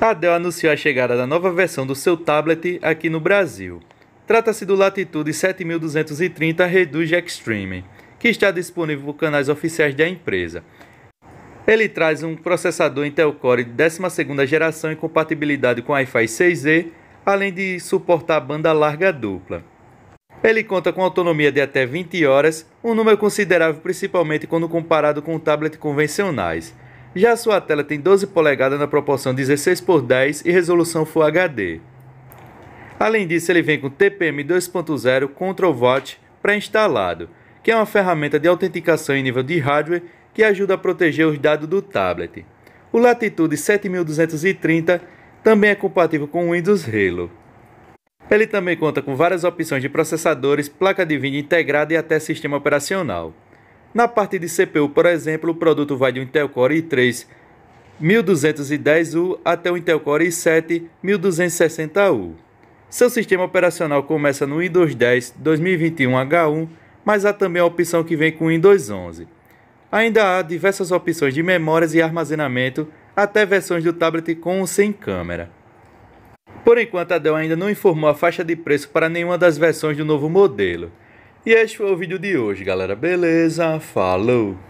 A Dell anunciou a chegada da nova versão do seu tablet aqui no Brasil. Trata-se do Latitude 7230 Reduce Extreme, que está disponível por canais oficiais da empresa. Ele traz um processador Intel Core de 12ª geração e compatibilidade com Wi-Fi 6E, além de suportar banda larga dupla. Ele conta com autonomia de até 20 horas, um número considerável principalmente quando comparado com tablets convencionais. Já sua tela tem 12 polegadas na proporção 16 por 10 e resolução Full HD. Além disso, ele vem com TPM 2.0 Control ControlVote pré-instalado, que é uma ferramenta de autenticação em nível de hardware que ajuda a proteger os dados do tablet. O Latitude 7230 também é compatível com o Windows Halo. Ele também conta com várias opções de processadores, placa de vídeo integrada e até sistema operacional. Na parte de CPU, por exemplo, o produto vai de um Intel Core i3 1210U até o Intel Core i7 1260U. Seu sistema operacional começa no Windows 10 2021H1, mas há também a opção que vem com o Windows 11. Ainda há diversas opções de memórias e armazenamento, até versões do tablet com ou sem câmera. Por enquanto, a Dell ainda não informou a faixa de preço para nenhuma das versões do novo modelo. E este foi o vídeo de hoje, galera. Beleza? Falou!